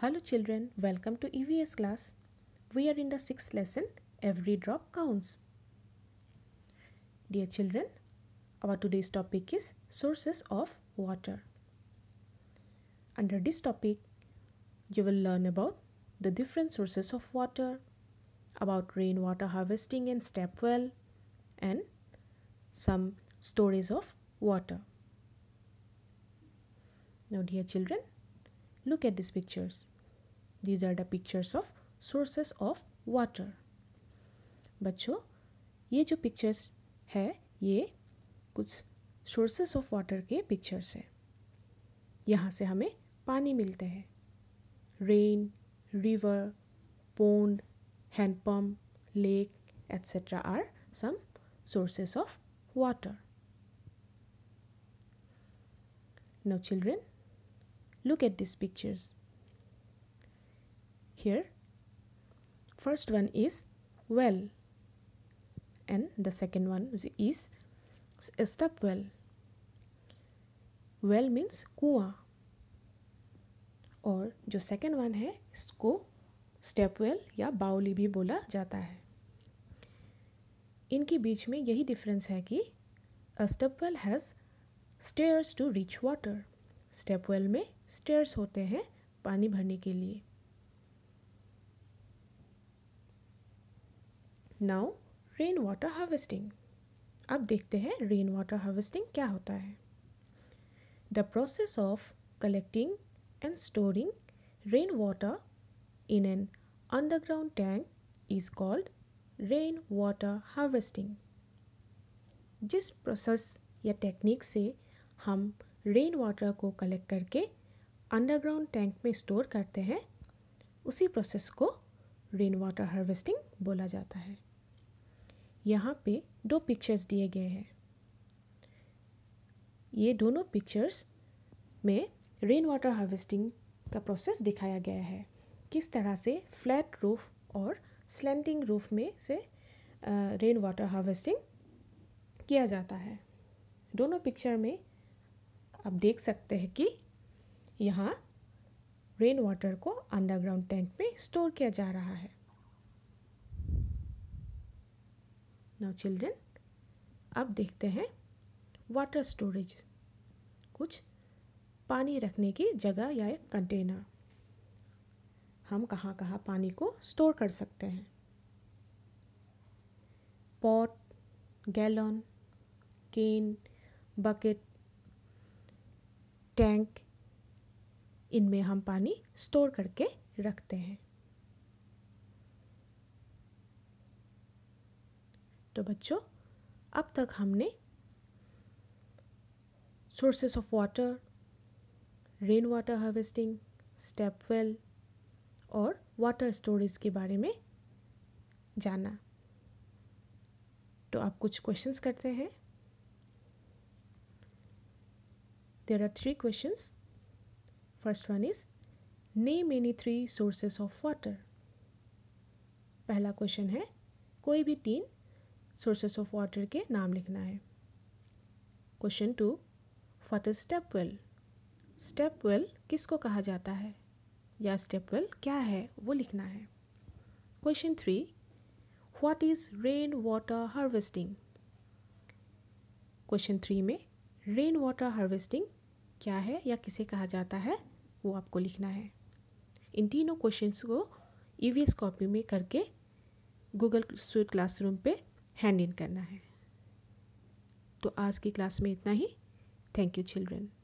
Hello children, welcome to EVS class. We are in the 6th lesson, Every Drop Counts. Dear children, our today's topic is Sources of Water. Under this topic, you will learn about the different sources of water, about rainwater harvesting and step well, and some stories of water. Now dear children, Look at these pictures. These are the pictures of sources of water. बच्चों ये जो pictures है ये कुछ sources of water के pictures हैं यहाँ से हमें पानी मिलते हैं rain river pond hand pump lake etcetera are some sources of water. Now children, Look at these pictures. Here, first one is well and the second one is a step well. Well means kua और जो second one है इसको step well या बाउली भी बोला जाता है इनके बीच में यही डिफरेंस है कि a stepwell has stairs to reach water step well में स्टेयर्स होते हैं पानी भरने के लिए नाउ रेन वाटर हार्वेस्टिंग अब देखते हैं रेन वाटर हार्वेस्टिंग क्या होता है the process of collecting and storing rain water in an underground tank is called rain water harvesting जिस प्रोसेस या टेक्निक से हम रेन वाटर को कलेक्ट करके अंडरग्राउंड टैंक में स्टोर करते हैं उसी प्रोसेस को रेन वाटर हार्वेस्टिंग बोला जाता है यहाँ पे दो पिक्चर्स दिए गए हैं ये दोनों पिक्चर्स में रेन वाटर हार्वेस्टिंग का प्रोसेस दिखाया गया है किस तरह से फ्लैट रूफ और स्लैंडिंग रूफ में से रेन वाटर हार्वेस्टिंग किया जाता है दोनों पिक्चर में आप देख सकते हैं कि यहाँ रेन वाटर को अंडरग्राउंड टैंक में स्टोर किया जा रहा है नाउ चिल्ड्रन अब देखते हैं वाटर स्टोरेज कुछ पानी रखने की जगह या एक कंटेनर हम कहाँ कहाँ पानी को स्टोर कर सकते हैं pot gallon can bucket tank इनमें हम पानी स्टोर करके रखते हैं तो बच्चों अब तक हमने sources of water rain water harvesting step well और वाटर स्टोरेज के बारे में जाना तो आप कुछ क्वेश्चंस करते हैं There are three questions. First one is name any three sources of water. पहला क्वेश्चन है कोई भी तीन सोर्सेस ऑफ वाटर के नाम लिखना है question two what is step well step well किसको कहा जाता है या स्टेप वेल क्या है वो लिखना है question three what is rain water harvesting question three में रेन वाटर हार्वेस्टिंग क्या है या किसे कहा जाता है वो आपको लिखना है इन तीनों क्वेश्चंस को ई e कॉपी में करके गूगल स्वीट क्लासरूम पे हैंड इन करना है तो आज की क्लास में इतना ही थैंक यू चिल्ड्रेन